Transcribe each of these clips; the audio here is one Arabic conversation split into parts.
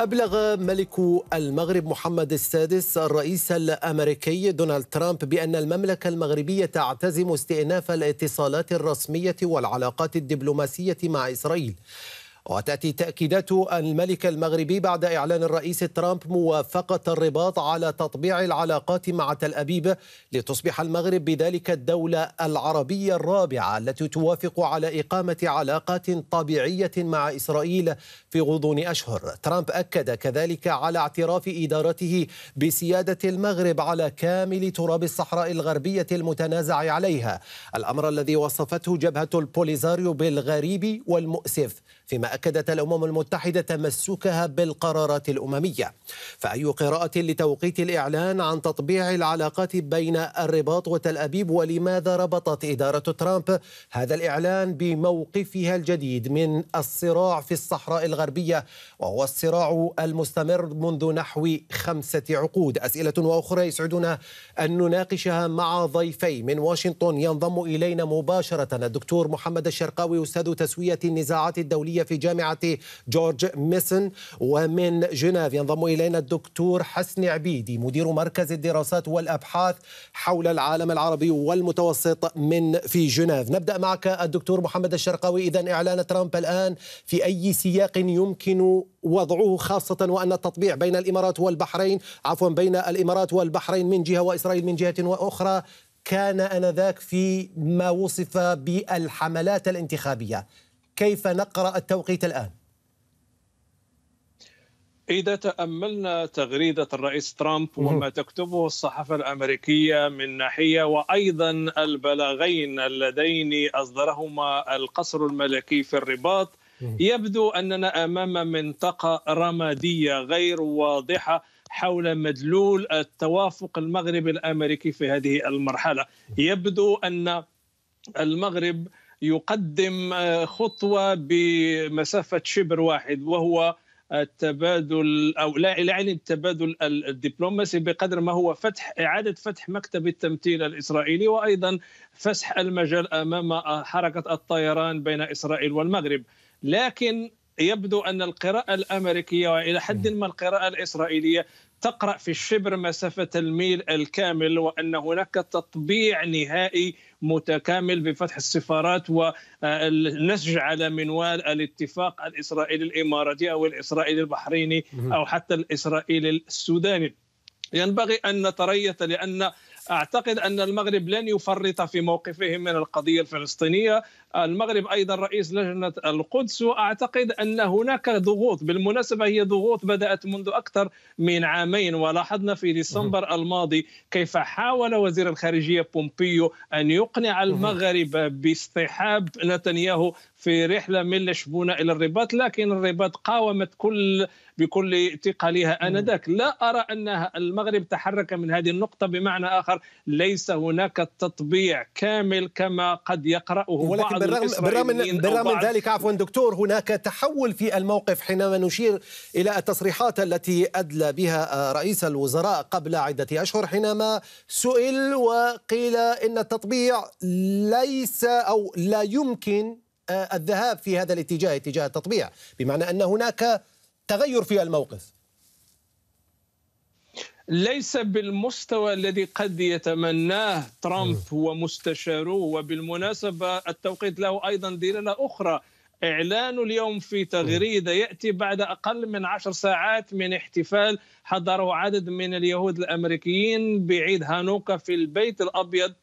أبلغ ملك المغرب محمد السادس الرئيس الأمريكي دونالد ترامب بأن المملكة المغربية تعتزم استئناف الاتصالات الرسمية والعلاقات الدبلوماسية مع إسرائيل وتأتي تأكيدات الملك المغربي بعد إعلان الرئيس ترامب موافقة الرباط على تطبيع العلاقات مع تل أبيب لتصبح المغرب بذلك الدولة العربية الرابعة التي توافق على إقامة علاقات طبيعية مع إسرائيل في غضون أشهر ترامب أكد كذلك على اعتراف إدارته بسيادة المغرب على كامل تراب الصحراء الغربية المتنازع عليها الأمر الذي وصفته جبهة البوليزاريو بالغريب والمؤسف فيما أكدت الأمم المتحدة تمسكها بالقرارات الأممية فأي قراءة لتوقيت الإعلان عن تطبيع العلاقات بين الرباط وتل أبيب ولماذا ربطت إدارة ترامب هذا الإعلان بموقفها الجديد من الصراع في الصحراء الغربية وهو الصراع المستمر منذ نحو خمسة عقود أسئلة وأخرى يسعدنا أن نناقشها مع ضيفي من واشنطن ينضم إلينا مباشرة الدكتور محمد الشرقاوي أستاذ تسوية النزاعات الدولية الطبية في جامعة جورج ميسن ومن جنيف ينضم إلينا الدكتور حسن عبيدي مدير مركز الدراسات والأبحاث حول العالم العربي والمتوسط من في جنيف نبدأ معك الدكتور محمد الشرقاوي إذا إعلان ترامب الآن في أي سياق يمكن وضعه خاصة وأن التطبيع بين الإمارات والبحرين عفوا بين الإمارات والبحرين من جهة وإسرائيل من جهة وأخرى كان انذاك في ما وصف بالحملات الانتخابيه كيف نقرأ التوقيت الآن؟ إذا تأملنا تغريدة الرئيس ترامب وما تكتبه الصحافة الأمريكية من ناحية وأيضا البلاغين اللذين أصدرهما القصر الملكي في الرباط يبدو أننا أمام منطقة رمادية غير واضحة حول مدلول التوافق المغربي الأمريكي في هذه المرحلة يبدو أن المغرب يقدم آه، خطوه بمسافه شبر واحد وهو التبادل او لا يعني التبادل الدبلوماسي بقدر ما هو فتح اعاده فتح مكتب التمثيل الاسرائيلي وايضا فسح المجال امام آه، حركه الطيران بين اسرائيل والمغرب لكن يبدو ان القراءه الامريكيه والى حد ما القراءه الاسرائيليه تقرا في الشبر مسافه الميل الكامل وان هناك تطبيع نهائي متكامل بفتح السفارات والنسج على منوال الاتفاق الاسرائيلي الاماراتي او الاسرائيلي البحريني او حتى الاسرائيلي السوداني ينبغي ان نتريث لان اعتقد ان المغرب لن يفرط في موقفه من القضيه الفلسطينيه المغرب ايضا رئيس لجنه القدس واعتقد ان هناك ضغوط بالمناسبه هي ضغوط بدات منذ اكثر من عامين ولاحظنا في ديسمبر الماضي كيف حاول وزير الخارجيه بومبيو ان يقنع المغرب باصطحاب نتنياهو في رحله من لشبونه الى الرباط لكن الرباط قاومت كل بكل ثقلها انذاك لا ارى ان المغرب تحرك من هذه النقطه بمعنى اخر ليس هناك تطبيع كامل كما قد يقراه ولكن بعض بالرغم بالرغم من, بالرغم من ذلك عفوا دكتور هناك تحول في الموقف حينما نشير الى التصريحات التي ادلى بها آه، رئيس الوزراء قبل عده اشهر حينما سئل وقيل ان التطبيع ليس او لا يمكن آه، الذهاب في هذا الاتجاه اتجاه التطبيع بمعنى أن هناك تغير في الموقف ليس بالمستوى الذي قد يتمناه ترامب ومستشاروه وبالمناسبة التوقيت له أيضا دلالة أخرى إعلان اليوم في تغريدة يأتي بعد أقل من عشر ساعات من احتفال حضره عدد من اليهود الأمريكيين بعيد هانوكا في البيت الأبيض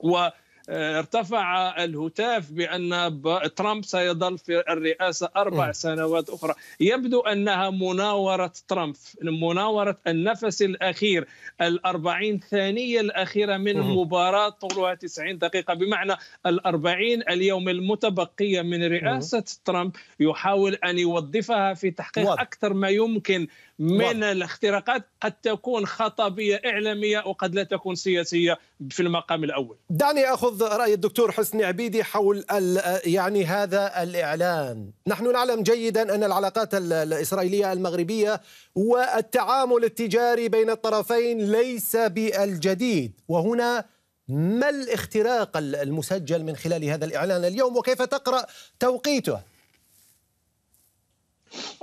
و آه، ارتفع الهتاف بان ترامب سيظل في الرئاسه اربع سنوات اخرى يبدو انها مناوره ترامب مناوره النفس الاخير الأربعين ثانيه الاخيره من مباراه طولها 90 دقيقه بمعنى الأربعين اليوم المتبقيه من رئاسه ترامب يحاول ان يوظفها في تحقيق اكثر ما يمكن من الاختراقات قد تكون خطابيه اعلاميه وقد لا تكون سياسيه في المقام الاول. دعني اخذ راي الدكتور حسني عبيدي حول يعني هذا الاعلان. نحن نعلم جيدا ان العلاقات الاسرائيليه المغربيه والتعامل التجاري بين الطرفين ليس بالجديد وهنا ما الاختراق المسجل من خلال هذا الاعلان اليوم وكيف تقرا توقيته؟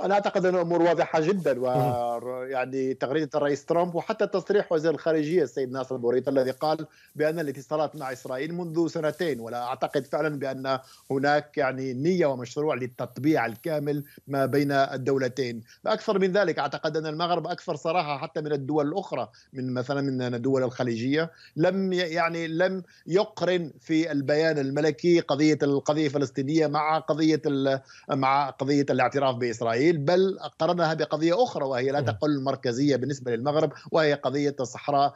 انا اعتقد انه امور واضحه جدا ويعني تغريده الرئيس ترامب وحتى تصريح وزير الخارجيه السيد ناصر بوريطه الذي قال بان الاتصالات مع اسرائيل منذ سنتين ولا اعتقد فعلا بان هناك يعني نيه ومشروع للتطبيع الكامل ما بين الدولتين اكثر من ذلك اعتقد ان المغرب اكثر صراحه حتى من الدول الاخرى من مثلا من الدول الخليجيه لم يعني لم يقرن في البيان الملكي قضيه القضيه الفلسطينيه مع قضيه مع قضيه الاعتراف باسرائيل اسرائيل بل قرنها بقضيه اخرى وهي لا تقل المركزيه بالنسبه للمغرب وهي قضيه الصحراء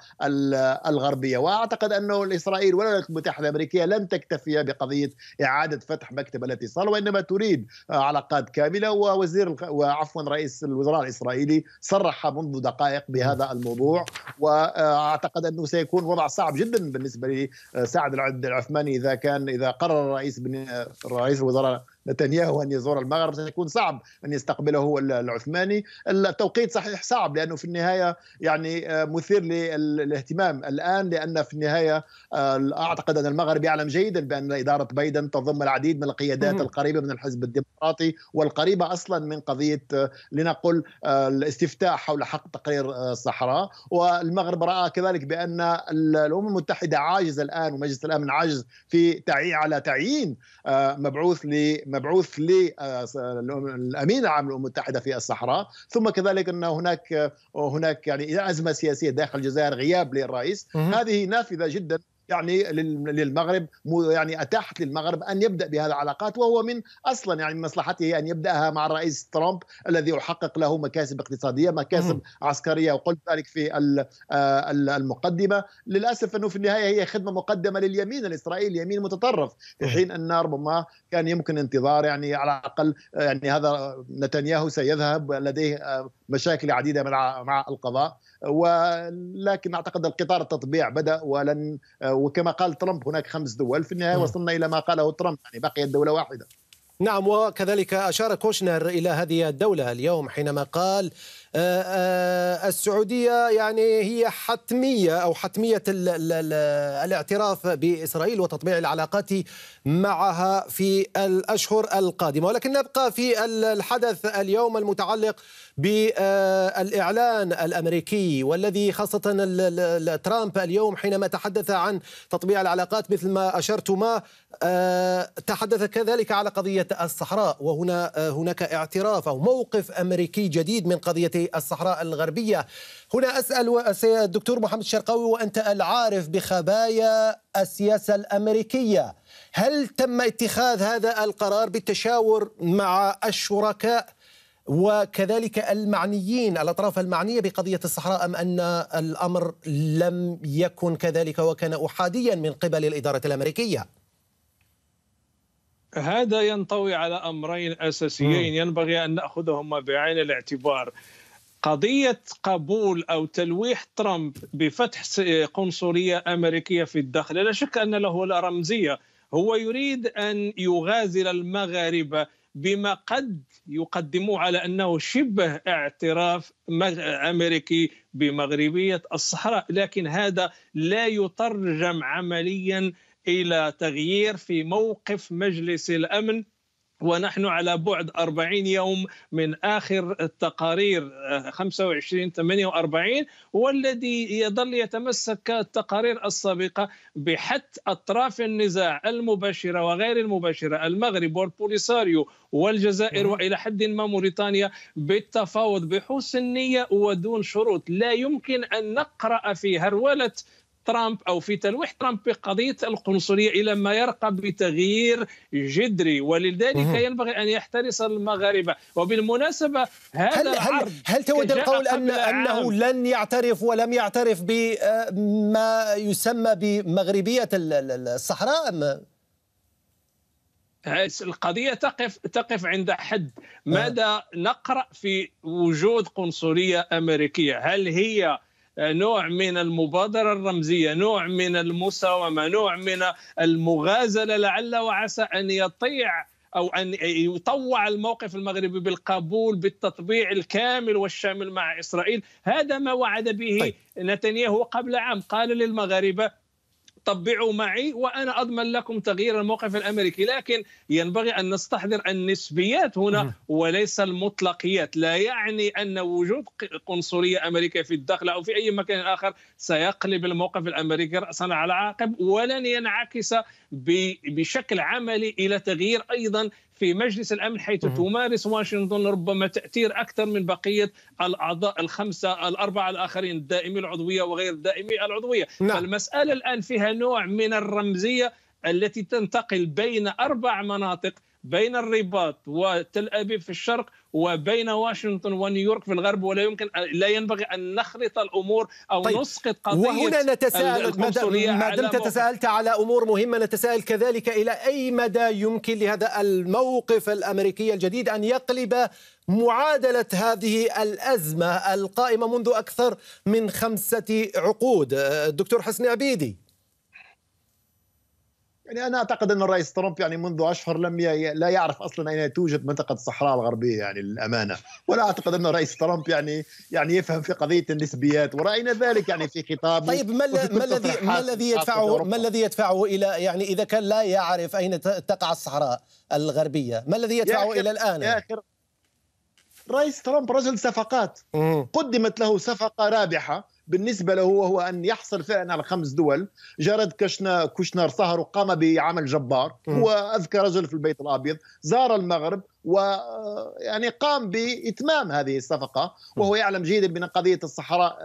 الغربيه واعتقد انه اسرائيل والولايات المتحده الامريكيه لن تكتفي بقضيه اعاده فتح مكتب الاتصال وانما تريد علاقات كامله ووزير وعفوا رئيس الوزراء الاسرائيلي صرح منذ دقائق بهذا الموضوع واعتقد انه سيكون وضع صعب جدا بالنسبه لسعد العثماني اذا كان اذا قرر رئيس رئيس الوزراء نتنياهو أن يزور المغرب سيكون صعب أن يستقبله العثماني التوقيت صحيح صعب لأنه في النهاية يعني آه، مثير للاهتمام الآن لأن في النهاية آه، أعتقد أن المغرب يعلم جيدا بأن إدارة بايدن تضم العديد من القيادات القريبة من الحزب الديمقراطي والقريبة أصلا من قضية آه، لنقل الاستفتاء حول حق تقرير الصحراء والمغرب رأى كذلك بأن الأمم المتحدة عاجزة الآن ومجلس الأمن عاجز في تعيين على تعيين مبعوث ل مبعوث للامين آه، العام للامم المتحده في الصحراء ثم كذلك ان هناك آه، هناك يعني ازمه سياسيه داخل الجزائر غياب للرئيس هذه نافذه جدا يعني للمغرب يعني اتاحت للمغرب ان يبدا بهذه العلاقات وهو من اصلا يعني من مصلحته ان يبداها مع الرئيس ترامب الذي يحقق له مكاسب اقتصاديه مكاسب عسكريه وقلت ذلك في آه، المقدمه للاسف انه في النهايه هي خدمه مقدمه لليمين الاسرائيلي يمين متطرف في حين ان ربما كان يمكن انتظار يعني على الاقل آه، يعني هذا نتنياهو سيذهب لديه آه، مشاكل عديده مع القضاء ولكن اعتقد القطار التطبيع بدا ولن وكما قال ترامب هناك خمس دول في النهايه وصلنا الى ما قاله ترامب يعني بقيت دوله واحده نعم وكذلك أشار كوشنر إلى هذه الدولة اليوم حينما قال آه، آه، السعودية يعني هي حتمية أو حتمية الاعتراف بإسرائيل وتطبيع العلاقات معها في الأشهر القادمة ولكن نبقى في الحدث اليوم المتعلق بالإعلان الأمريكي والذي خاصة ترامب اليوم حينما تحدث عن تطبيع العلاقات مثل ما أشرتما آه، تحدث كذلك على قضية الصحراء وهنا آه، هناك اعتراف أو موقف أمريكي جديد من قضية الصحراء الغربية هنا أسأل الدكتور محمد الشرقاوي وأنت العارف بخبايا السياسة الأمريكية هل تم اتخاذ هذا القرار بالتشاور مع الشركاء وكذلك المعنيين الأطراف المعنية بقضية الصحراء أم أن الأمر لم يكن كذلك وكان أحاديا من قبل الإدارة الأمريكية هذا ينطوي على أمرين أساسيين ينبغي أن نأخذهما بعين الاعتبار قضية قبول أو تلويح ترامب بفتح قنصلية أمريكية في الداخل لا شك أن له رمزية هو يريد أن يغازل المغاربة بما قد يقدموه على انه شبه اعتراف امريكي بمغربيه الصحراء، لكن هذا لا يترجم عمليا الى تغيير في موقف مجلس الامن ونحن على بعد 40 يوم من آخر التقارير 25 آه، 48 والذي يظل يتمسك كالتقارير السابقة بحث أطراف النزاع المباشرة وغير المباشرة المغرب والبوليساريو والجزائر وإلى حد ما موريتانيا بالتفاوض بحسن نية ودون شروط لا يمكن أن نقرأ في هرولة ترامب او في تلويح ترامب بقضيه القنصليه الى ما يرقى بتغيير جذري ولذلك ينبغي ان يحترس المغاربه وبالمناسبه هذا هل العرض هل, هل تود القول ان انه لن يعترف ولم يعترف بما آه، يسمى بمغربيه الصحراء ام القضيه تقف تقف عند حد آه. ماذا نقرا في وجود قنصليه امريكيه هل هي آه، نوع من المبادرة الرمزية نوع من المساومة نوع من المغازلة لعل وعسى أن يطيع أو أن يطوع الموقف المغربي بالقبول بالتطبيع الكامل والشامل مع إسرائيل هذا ما وعد به طيب. نتنياهو قبل عام قال للمغاربة طبعوا معي وانا اضمن لكم تغيير الموقف الامريكي لكن ينبغي ان نستحضر النسبيات هنا وليس المطلقيات لا يعني ان وجود قنصليه امريكيه في الداخل او في اي مكان اخر سيقلب الموقف الامريكي راسا على عقب ولن ينعكس بشكل عملي الى تغيير ايضا في مجلس الامن حيث تمارس واشنطن ربما تاثير اكثر من بقيه الاعضاء الخمسه الاربعه الاخرين الدائمي العضويه وغير الدائمي العضويه نعم. فالمساله الان فيها نوع من الرمزيه التي تنتقل بين اربع مناطق بين الرباط وتل ابيب في الشرق وبين واشنطن ونيويورك في الغرب ولا يمكن لا ينبغي ان نخلط الامور او طيب نسقط قضيه وهنا نتساءل ما دمت تساءلت على امور مهمه نتساءل كذلك الى اي مدى يمكن لهذا الموقف الامريكي الجديد ان يقلب معادله هذه الازمه القائمه منذ اكثر من خمسه عقود دكتور حسن عبيدي يعني انا اعتقد ان الرئيس ترامب يعني منذ اشهر لم ي... لا يعرف اصلا اين توجد منطقه الصحراء الغربيه يعني للامانه ولا اعتقد ان الرئيس ترامب يعني يعني يفهم في قضيه النسبيات وراينا ذلك يعني في خطابه طيب ما الذي ما الذي يدفعه ما الذي يدفعه الى يعني اذا كان لا يعرف اين تقع الصحراء الغربيه ما الذي يدفعه الى الان يا آخر رئيس ترامب رجل صفقات قدمت له صفقه رابحه بالنسبه له هو ان يحصل فعلا على خمس دول جارد كشنا كوشنر سهر وقام بعمل جبار هو اذكى رجل في البيت الابيض زار المغرب ويعني آه، قام باتمام هذه الصفقه وهو يعلم جيدا بان قضيه الصحراء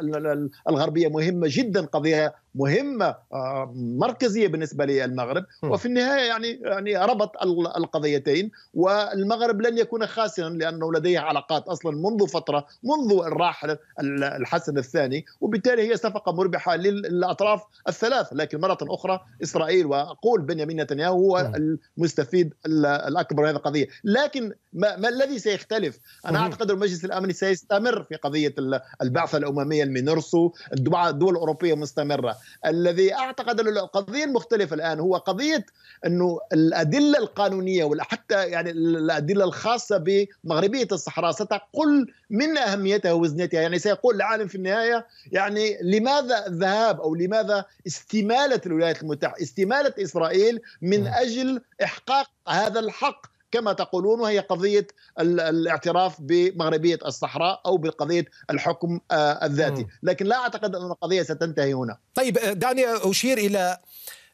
الغربيه مهمه جدا قضيه مهمه آه، مركزيه بالنسبه للمغرب وفي النهايه يعني يعني ربط القضيتين والمغرب لن يكون خاسرا لانه لديه علاقات اصلا منذ فتره منذ الراحل الحسن الثاني وبالتالي هي صفقه مربحه للاطراف الثلاث لكن مره اخرى اسرائيل واقول بنيامين نتنياهو هو المستفيد الاكبر من هذه القضيه لكن ما, ما الذي سيختلف؟ انا اعتقد المجلس الامني سيستمر في قضيه البعثه الامميه المينرسو، الدول الاوروبيه مستمره، الذي اعتقد القضيه المختلفه الان هو قضيه انه الادله القانونيه وحتى يعني الادله الخاصه بمغربيه الصحراء ستقل من اهميتها ووزنتها، يعني سيقول العالم في النهايه يعني لماذا الذهاب او لماذا استماله الولايات المتحده، استماله اسرائيل من نعم. اجل احقاق هذا الحق كما تقولون وهي قضية الاعتراف بمغربية الصحراء أو بقضية الحكم آه، الذاتي لكن لا أعتقد أن القضية ستنتهي هنا طيب آه، دعني أشير إلى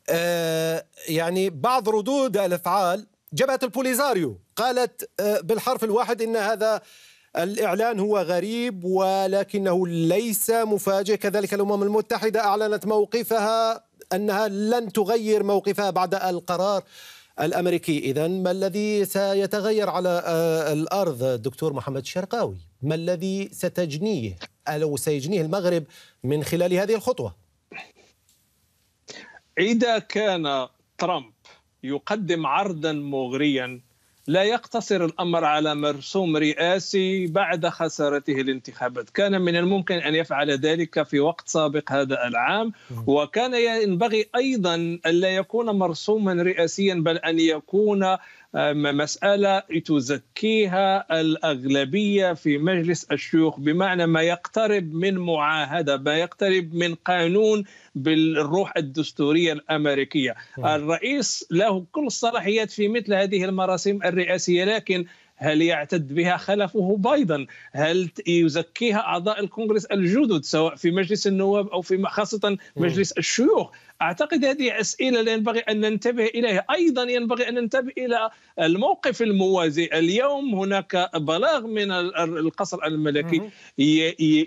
آه، يعني بعض ردود الأفعال جبهة البوليزاريو قالت بالحرف الواحد إن هذا الإعلان هو غريب ولكنه ليس مفاجئ كذلك الأمم المتحدة أعلنت موقفها أنها لن تغير موقفها بعد القرار الأمريكي إذا ما الذي سيتغير على آه، الأرض دكتور محمد الشرقاوي ما الذي ستجنيه أو سيجنيه المغرب من خلال هذه الخطوة إذا كان ترامب يقدم عرضا مغريا لا يقتصر الامر على مرسوم رئاسي بعد خسارته الانتخابات، كان من الممكن ان يفعل ذلك في وقت سابق هذا العام، وكان ينبغي ايضا الا يكون مرسوما رئاسيا بل ان يكون مسألة تزكيها الأغلبية في مجلس الشيوخ بمعنى ما يقترب من معاهدة ما يقترب من قانون بالروح الدستورية الأمريكية الرئيس له كل الصلاحيات في مثل هذه المراسم الرئاسية لكن هل يعتد بها خلفه بايدن هل يزكيها أعضاء الكونغرس الجدد سواء في مجلس النواب أو في خاصة مجلس الشيوخ اعتقد هذه اسئله لا ينبغي ان ننتبه اليها، ايضا ينبغي ان ننتبه الى الموقف الموازي، اليوم هناك بلاغ من القصر الملكي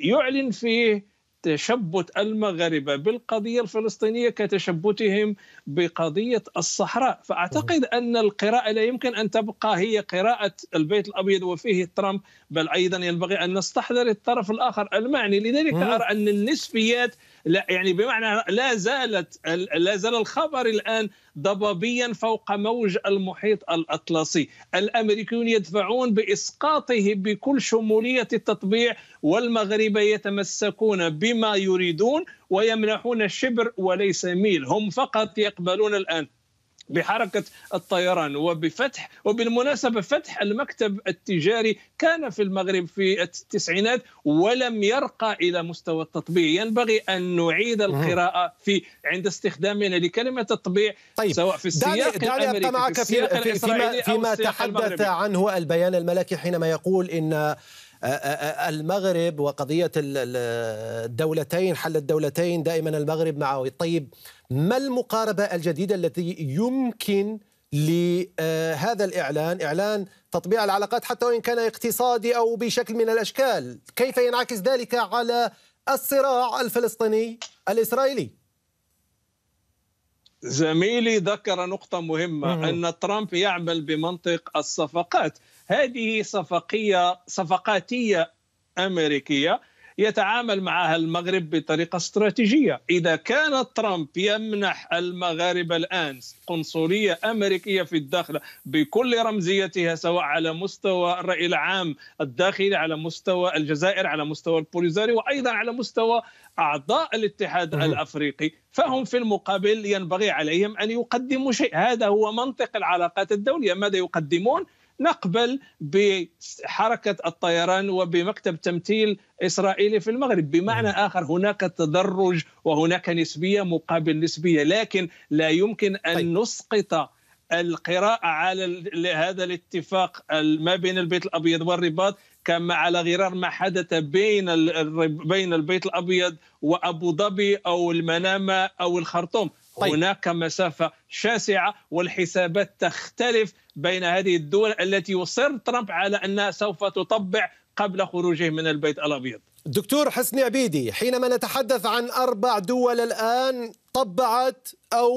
يعلن فيه تشبت المغاربه بالقضيه الفلسطينيه كتشبتهم بقضيه الصحراء، فاعتقد ان القراءه لا يمكن ان تبقى هي قراءه البيت الابيض وفيه ترامب، بل ايضا ينبغي ان نستحضر الطرف الاخر المعني، لذلك ارى ان النسبيات لا يعني بمعنى لا زالت لا زال الخبر الان ضبابيا فوق موج المحيط الاطلسي، الامريكيون يدفعون باسقاطه بكل شموليه التطبيع والمغرب يتمسكون بما يريدون ويمنحون شبر وليس ميل، هم فقط يقبلون الان بحركة الطيران وبفتح وبالمناسبة فتح المكتب التجاري كان في المغرب في التسعينات ولم يرقى إلى مستوى التطبيع ينبغي أن نعيد القراءة في عند استخدامنا لكلمة التطبيع طيب. سواء في السياق دعني أبقى معك في, في, في في فيما تحدث عنه البيان الملكي حينما يقول إن آه، آه، آه، المغرب وقضية الدولتين حل الدولتين دائما المغرب معه طيب ما المقاربة الجديدة التي يمكن لهذا الإعلان إعلان تطبيع العلاقات حتى وإن كان اقتصادي أو بشكل من الأشكال كيف ينعكس ذلك على الصراع الفلسطيني الإسرائيلي زميلي ذكر نقطة مهمة مم. أن ترامب يعمل بمنطق الصفقات هذه صفقيه صفقاتيه امريكيه يتعامل معها المغرب بطريقه استراتيجيه، اذا كان ترامب يمنح المغاربه الان قنصليه امريكيه في الداخل بكل رمزيتها سواء على مستوى الراي العام الداخلي على مستوى الجزائر على مستوى البوليزاري وايضا على مستوى اعضاء الاتحاد الافريقي، فهم في المقابل ينبغي عليهم ان يقدموا شيء، هذا هو منطق العلاقات الدوليه، ماذا يقدمون؟ نقبل بحركه الطيران وبمكتب تمثيل اسرائيلي في المغرب، بمعنى نعم. اخر هناك تدرج وهناك نسبيه مقابل نسبيه، لكن لا يمكن ان طيب. نسقط القراءة على هذا الاتفاق ما بين البيت الأبيض والرباط كما على غرار ما حدث بين بين البيت الأبيض وأبو ظبي أو المنامة أو الخرطوم طيب. هناك مسافة شاسعة والحسابات تختلف بين هذه الدول التي يصر ترامب على أنها سوف تطبع قبل خروجه من البيت الأبيض دكتور حسني عبيدي حينما نتحدث عن أربع دول الآن طبعت أو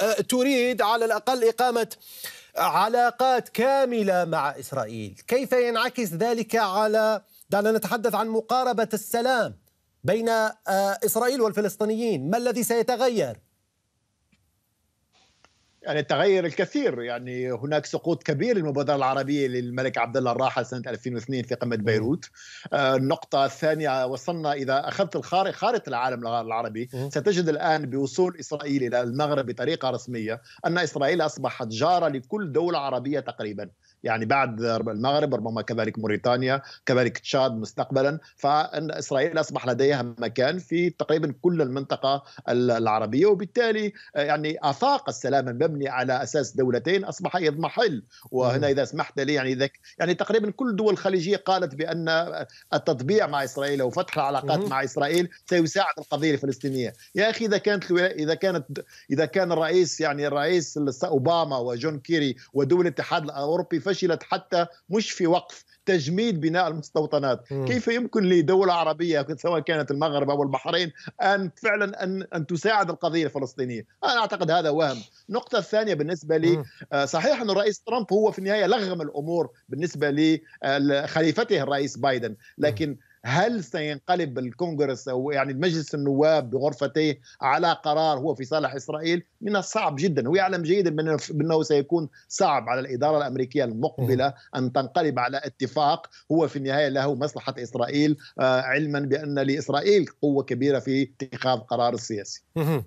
آه، تريد على الأقل إقامة علاقات كاملة مع إسرائيل كيف ينعكس ذلك على دعنا نتحدث عن مقاربة السلام بين آه، إسرائيل والفلسطينيين ما الذي سيتغير؟ يعني تغير الكثير يعني هناك سقوط كبير للمبادرة العربية للملك عبد الله الراحل سنة 2002 في قمة بيروت آه، النقطة الثانية وصلنا إذا أخذت خارطة العالم العربي ستجد الآن بوصول إسرائيل إلى المغرب بطريقة رسمية أن إسرائيل أصبحت جارة لكل دولة عربية تقريبا يعني بعد المغرب ربما كذلك موريتانيا كذلك تشاد مستقبلا فان اسرائيل اصبح لديها مكان في تقريبا كل المنطقه العربيه وبالتالي آه، يعني افاق السلام المبني على اساس دولتين اصبح يضمحل وهنا اذا سمحت لي يعني ذك يعني تقريبا كل الدول الخليجيه قالت بان آه، التطبيع مع اسرائيل او فتح العلاقات مع اسرائيل سيساعد القضيه الفلسطينيه يا اخي اذا كانت اذا كانت اذا كان الرئيس يعني الرئيس اوباما وجون كيري ودول الاتحاد الاوروبي فشلت حتى مش في وقف تجميد بناء المستوطنات م. كيف يمكن لدولة عربية سواء كانت المغرب أو البحرين أن فعلا أن, أن تساعد القضية الفلسطينية أنا أعتقد هذا وهم النقطة الثانية بالنسبة لي آه، صحيح أن الرئيس ترامب هو في النهاية لغم الأمور بالنسبة لخليفته الرئيس بايدن لكن م. هل سينقلب الكونغرس او يعني مجلس النواب بغرفته على قرار هو في صالح اسرائيل؟ من الصعب جدا، هو يعلم جيدا بانه سيكون صعب على الاداره الامريكيه المقبله ان تنقلب على اتفاق هو في النهايه له مصلحه اسرائيل آه، علما بان لاسرائيل قوه كبيره في اتخاذ قرار السياسي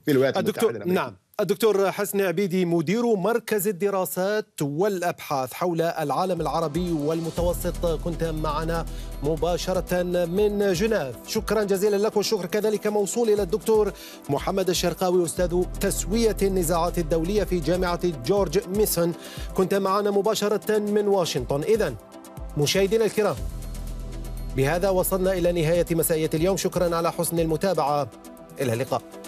في الولايات المتحده نعم. الامريكيه. نعم الدكتور حسن عبيدي مدير مركز الدراسات والابحاث حول العالم العربي والمتوسط كنت معنا مباشره من جنيف شكرا جزيلا لك والشكر كذلك موصول الى الدكتور محمد الشرقاوي استاذ تسويه النزاعات الدوليه في جامعه جورج ميسون كنت معنا مباشره من واشنطن اذا مشاهدينا الكرام بهذا وصلنا الى نهايه مسائيه اليوم شكرا على حسن المتابعه الى اللقاء